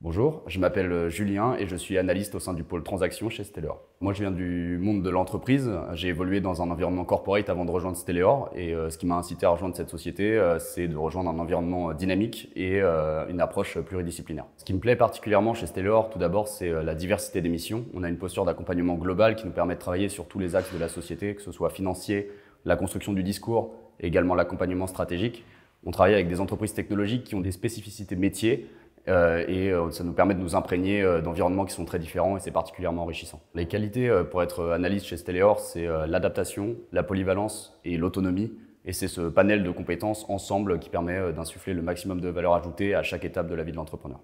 Bonjour, je m'appelle euh, Julien et je suis analyste au sein du pôle transactions chez Stellar. Moi, je viens du monde de l'entreprise. J'ai évolué dans un environnement corporate avant de rejoindre Stellar et euh, ce qui m'a incité à rejoindre cette société, euh, c'est de rejoindre un environnement dynamique et une approche pluridisciplinaire. Ce qui me plaît particulièrement chez Stellar, tout d'abord, c'est la diversité des missions. On a une posture d'accompagnement global qui nous permet de travailler sur tous les axes de la société, que ce soit financier, la construction du discours, également l'accompagnement stratégique. On travaille avec des entreprises technologiques qui ont des spécificités métiers euh, et euh, ça nous permet de nous imprégner euh, d'environnements qui sont très différents et c'est particulièrement enrichissant. Les qualités pour être analyste chez Steleor, c'est l'adaptation, la polyvalence et l'autonomie. Et c'est ce panel de compétences ensemble qui permet d'insuffler le maximum de valeur ajoutée à chaque étape de la vie de l'entrepreneur.